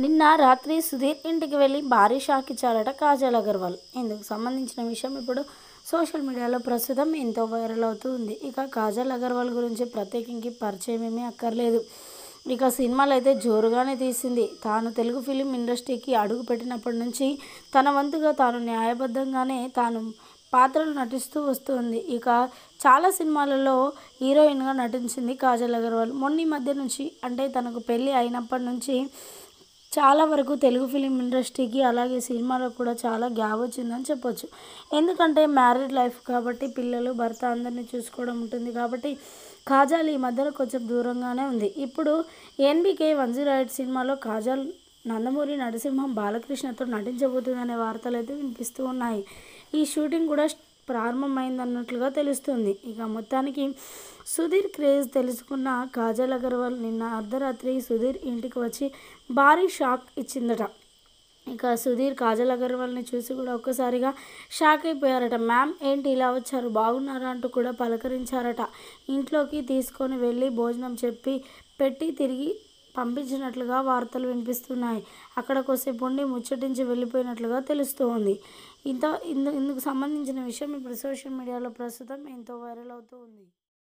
నిన్న రాత్రి సుధీర్ ఇంటికి వెళ్ళి భారీ షాక్ ఇచ్చాడట కాజల్ అగర్వాల్ ఇందుకు సంబంధించిన విషయం ఇప్పుడు సోషల్ మీడియాలో ప్రస్తుతం ఎంతో వైరల్ అవుతూ ఉంది ఇక కాజల్ అగర్వాల్ గురించి ప్రత్యేకించి పరిచయం ఏమీ అక్కర్లేదు ఇక సినిమాలు అయితే జోరుగానే తీసింది తాను తెలుగు ఫిలిం ఇండస్ట్రీకి అడుగుపెట్టినప్పటి నుంచి తన వంతుగా తాను న్యాయబద్ధంగానే తాను పాత్రలు నటిస్తూ వస్తుంది ఇక చాలా సినిమాలలో హీరోయిన్గా నటించింది కాజల్ అగర్వాల్ మొన్న మధ్య నుంచి అంటే తనకు పెళ్ళి అయినప్పటి నుంచి చాలా వరకు తెలుగు ఫిలిం ఇండస్ట్రీకి అలాగే సినిమాలో కూడా చాలా గ్యాప్ వచ్చిందని చెప్పొచ్చు ఎందుకంటే మ్యారీడ్ లైఫ్ కాబట్టి పిల్లలు భర్త అందరినీ చూసుకోవడం ఉంటుంది కాబట్టి కాజాల్ ఈ మధ్యలో కొంచెం దూరంగానే ఉంది ఇప్పుడు ఎన్బికే వన్ జీరో ఎయిట్ సినిమాలో కాజాల్ నందమూరి నరసింహం బాలకృష్ణతో నటించబోతుందనే వార్తలు అయితే వినిపిస్తూ ఉన్నాయి ఈ షూటింగ్ కూడా ప్రారంభమైందన్నట్లుగా తెలుస్తుంది ఇక మొత్తానికి సుధీర్ క్రేజ్ తెలుసుకున్న కాజల్ అగర్వాల్ నిన్న అర్ధరాత్రి సుధీర్ ఇంటికి వచ్చి భారీ షాక్ ఇచ్చిందట ఇక సుధీర్ కాజల్ అగర్వాల్ని చూసి కూడా ఒక్కసారిగా షాక్ అయిపోయారట మ్యామ్ ఏంటి ఇలా వచ్చారు బాగున్నారా అంటూ కూడా పలకరించారట ఇంట్లోకి తీసుకొని వెళ్ళి భోజనం చెప్పి పెట్టి తిరిగి పంపించినట్లుగా వార్తలు వినిపిస్తున్నాయి అక్కడ కొసేపు ఉండి ముచ్చటించి వెళ్ళిపోయినట్లుగా తెలుస్తోంది ఇంత ఇందు ఇందుకు సంబంధించిన విషయం ఇప్పుడు సోషల్ మీడియాలో ప్రస్తుతం ఎంతో వైరల్ అవుతూ ఉంది